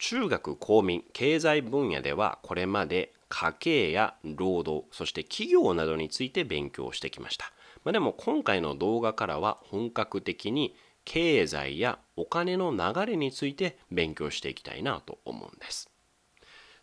中学公民経済分野ではこれまで家計や労働そして企業などについて勉強してきました、まあ、でも今回の動画からは本格的に経済やお金の流れについて勉強していきたいなと思うんです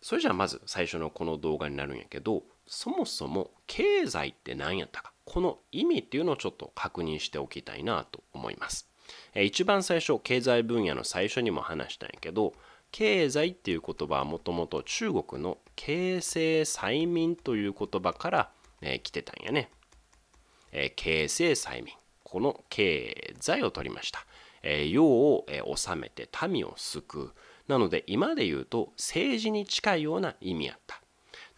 それじゃあまず最初のこの動画になるんやけどそもそも経済って何やったかこの意味っていうのをちょっと確認しておきたいなと思います一番最初経済分野の最初にも話したんやけど経済っていう言葉はもともと中国の形成催眠という言葉から、えー、来てたんやね、えー、形成催眠この経済を取りました、えー、世を、えー、治めて民を救うなので今で言うと政治に近いような意味やった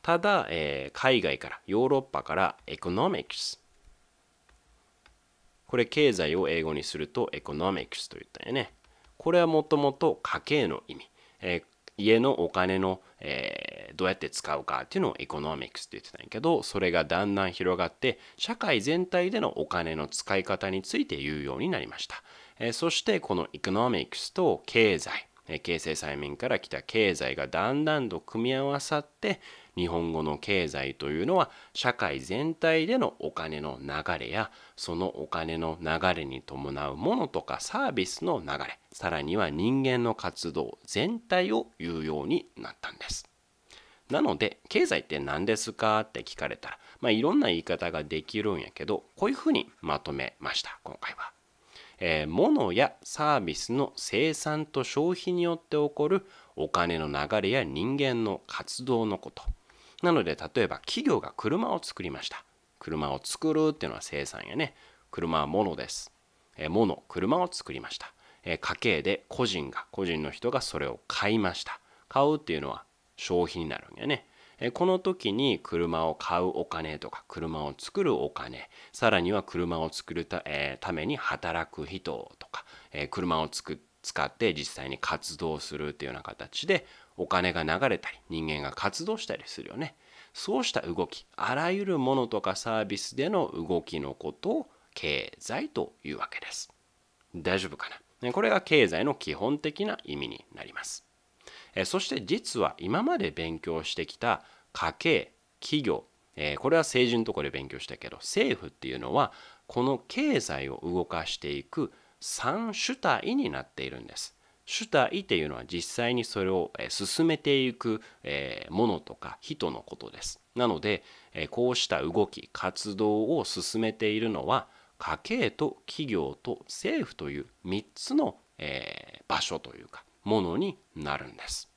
ただ、えー、海外からヨーロッパからエコノミクスこれ経済を英語にするとエコノミクスと言ったよねこれはもともと家計の意味えー、家のお金の、えー、どうやって使うかっていうのをエコノミクスって言ってたんやけどそれがだんだん広がって社会全体でのお金の使い方について言うようになりました、えー、そしてこのエコノミクスと経済形成催眠から来た経済がだんだんと組み合わさって日本語の経済というのは社会全体でのお金の流れやそのお金の流れに伴うものとかサービスの流れさらには人間の活動全体を言うようになったんです。なので経済って何ですかって聞かれたら、まあ、いろんな言い方ができるんやけどこういうふうにまとめました今回は。えー、物やサービスの生産と消費によって起こるお金の流れや人間の活動のこと。なので例えば企業が車を作りました。車を作るっていうのは生産やね。車は物です。えー、物、車を作りました。え家計で個人が個人の人がそれを買いました買うっていうのは消費になるんやねえこの時に車を買うお金とか車を作るお金さらには車を作るた,、えために働く人とか、え車をつく使って実際に活動するっていうような形でお金が流れたり人間が活動したりするよねそうした動きあらゆるものとかサービスでの動きのことを経済というわけです大丈夫かなこれが経済の基本的な意味になります。そして実は今まで勉強してきた家計、企業、これは政治のところで勉強したけど政府っていうのはこの経済を動かしていく3主体になっているんです。主体っていうのは実際にそれを進めていくものとか人のことです。なのでこうした動き活動を進めているのは家計と企業と政府という3つの、え場所というかものになるんです。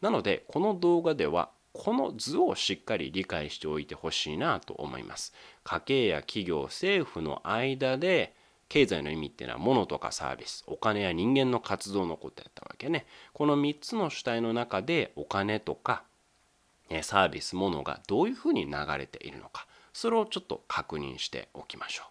なのでこの動画ではこの図をしっかり理解しておいてほしいなと思います。家計や企業、政府の間で経済の意味っていうのは物とかサービス、お金や人間の活動のことやったわけね。この3つの主体の中でお金とかサービス、物がどういうふうに流れているのか、それをちょっと確認しておきましょう。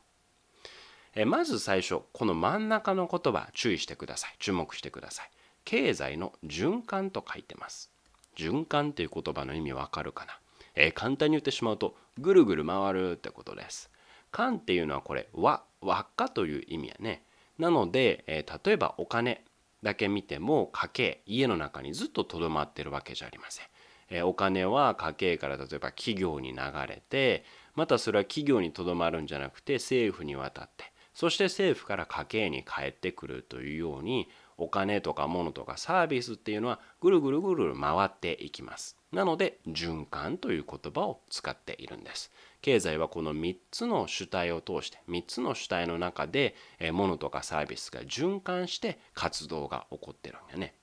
えまず最初この真ん中の言葉注意してください注目してください経済の循環と書いてます循環という言葉の意味わかるかな、え簡単に言ってしまうとぐるぐる回るってことです環っていうのはこれ和輪っかという意味やねなので、えー、例えばお金だけ見ても家計家の中にずっととどまってるわけじゃありません、えー、お金は家計から例えば企業に流れてまたそれは企業にとどまるんじゃなくて政府に渡ってそして政府から家計に返ってくるというようにお金とか物とかサービスっていうのはぐるぐるぐる回っていきますなので循環という言葉を使っているんです経済はこの3つの主体を通して3つの主体の中で物とかサービスが循環して活動が起こってるんだね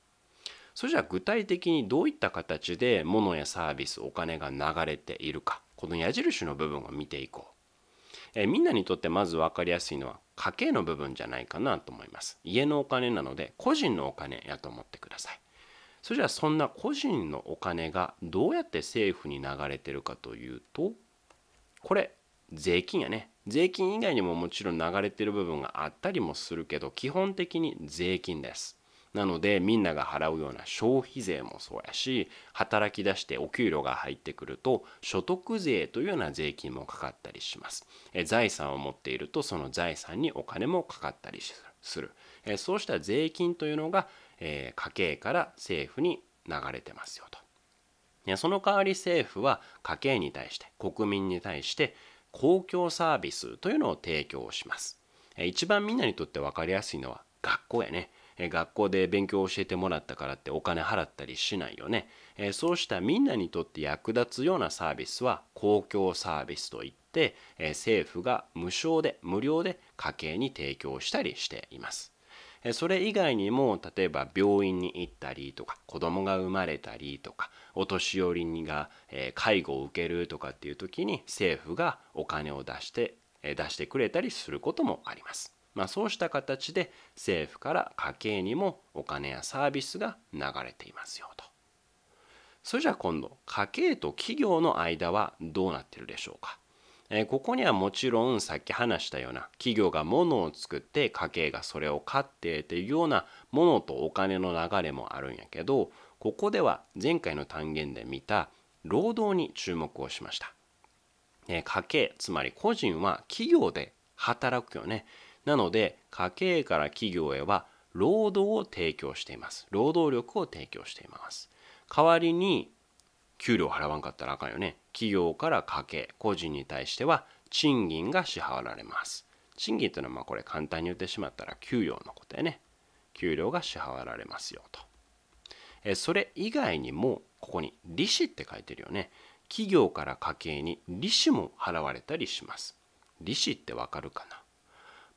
それじゃあ具体的にどういった形で物やサービスお金が流れているかこの矢印の部分を見ていこうえみんなにとってまず分かりやすいのは家計の部分じゃないかなと思います。家のお金なので個人のお金やと思ってください。それじゃあそんな個人のお金がどうやって政府に流れてるかというとこれ税金やね税金以外にももちろん流れてる部分があったりもするけど基本的に税金ですなのでみんなが払うような消費税もそうやし働き出してお給料が入ってくると所得税というような税金もかかったりします。え財産を持っているとその財産にお金もかかったりする。えそうした税金というのが、え家計から政府に流れてますよと。その代わり政府は家計に対して国民に対して公共サービスというのを提供します。一番みんなにとって分かりやすいのは学校やね。え学校で勉強を教えてもらったからってお金払ったりしないよね、えそうしたみんなにとって役立つようなサービスは公共サービスといって、え政府が無償で無料で家計に提供したりしています。それ以外にも例えば病院に行ったりとか子供が生まれたりとかお年寄りが介護を受けるとかっていう時に政府がお金を出して出してくれたりすることもあります。まあ、そうした形で政府から家計にもお金やサービスが流れていますよと。それじゃあ今度家計と企業の間はどうなってるでしょうか。えここにはもちろんさっき話したような企業が物を作って家計がそれを買ってというような物とお金の流れもあるんやけどここでは前回の単元で見た労働に注目をしました。え家計つまり個人は企業で働くよね。なので家計から企業へは労働を提供しています労働力を提供しています代わりに給料払わんかったらあかんよね企業から家計個人に対しては賃金が支払われます賃金というのはまあこれ簡単に言ってしまったら給料のことやね給料が支払われますよとえそれ以外にもここに利子って書いてるよね企業から家計に利子も払われたりします利子ってわかるかな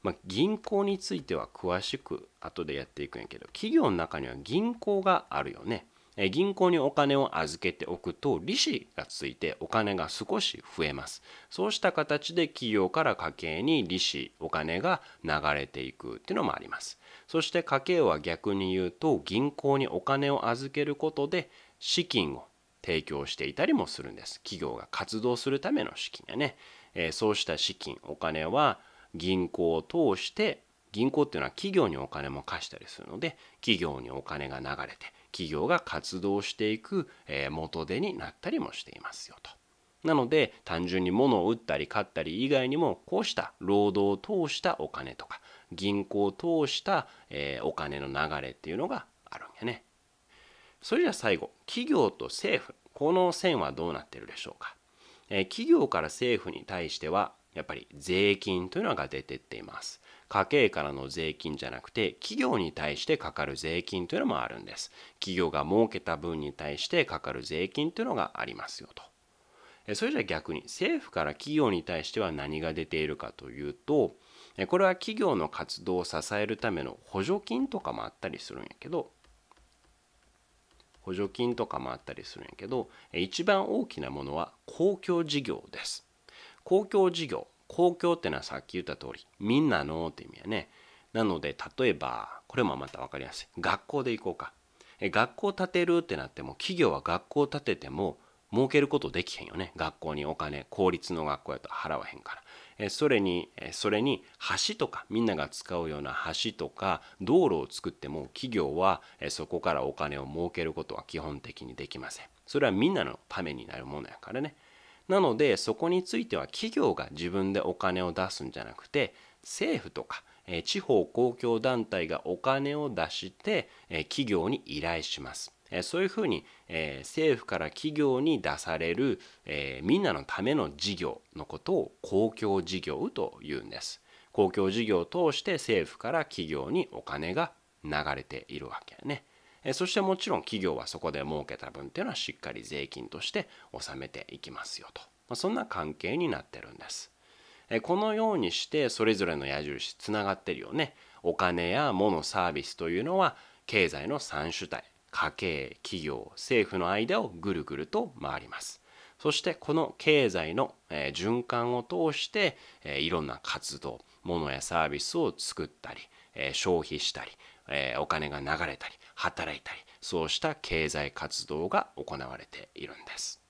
まあ、銀行については詳しく後でやっていくんやけど企業の中には銀行があるよね。銀行にお金を預けておくと利子がついてお金が少し増えますそうした形で企業から家計に利子お金が流れていくっていうのもありますそして家計は逆に言うと銀行にお金を預けることで資金を提供していたりもするんです企業が活動するための資金やね、えそうした資金お金は銀行を通して銀行っていうのは企業にお金も貸したりするので企業にお金が流れて企業が活動していく元手になったりもしていますよと。なので単純に物を売ったり買ったり以外にもこうした労働を通したお金とか銀行を通したお金の流れっていうのがあるんやね。それじゃあ最後企業と政府この線はどうなってるでしょうか。企業から政府に対してはやっぱり税金というのが出てっています。家計からの税金じゃなくて企業に対してかかる税金というのもあるんです。企業が儲けた分に対してかかる税金というのがありますよと。それじゃ逆に政府から企業に対しては何が出ているかというとこれは企業の活動を支えるための補助金とかもあったりするんやけど補助金とかもあったりするんやけど一番大きなものは公共事業です。公共事業公共ってのはさっき言った通りみんなのって意味やねなので例えばこれもまた分かりやすい学校で行こうか学校建てるってなっても企業は学校建てても儲けることできへんよね学校にお金公立の学校やと払わへんからそれにそれに橋とかみんなが使うような橋とか道路を作っても企業はそこからお金を儲けることは基本的にできませんそれはみんなのためになるものやからねなのでそこについては企業が自分でお金を出すんじゃなくて政府とか地方公共団体がお金を出して企業に依頼します。そういうふうに政府から企業に出されるみんなのための事業のことを公共事業というんです。公共事業を通して政府から企業にお金が流れているわけね。そしてもちろん企業はそこで儲けた分っていうのはしっかり税金として納めていきますよと、まそんな関係になってるんです。このようにしてそれぞれの矢印つながってるよね。お金や物サービスというのは経済の3主体家計企業政府の間をぐるぐると回ります。そしてこの経済の循環を通していろんな活動ものやサービスを作ったり消費したりえー、お金が流れたり働いたりそうした経済活動が行われているんです。